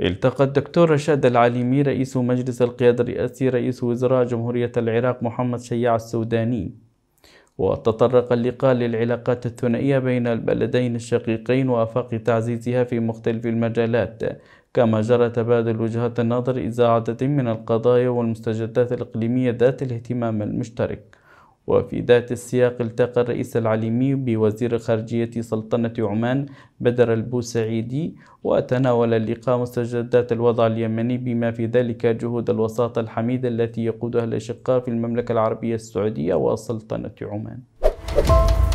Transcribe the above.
التقى الدكتور رشاد العليمي رئيس مجلس القيادة الرئاسي رئيس وزراء جمهورية العراق محمد شياع السوداني وتطرق اللقاء للعلاقات الثنائية بين البلدين الشقيقين وآفاق تعزيزها في مختلف المجالات كما جرى تبادل وجهات النظر إذا عدد من القضايا والمستجدات الإقليمية ذات الاهتمام المشترك وفي ذات السياق التقى الرئيس العليمي بوزير خارجية سلطنة عمان بدر البوسعيدي وتناول اللقاء مستجدات الوضع اليمني بما في ذلك جهود الوساطة الحميدة التي يقودها الأشقاء في المملكة العربية السعودية وسلطنة عمان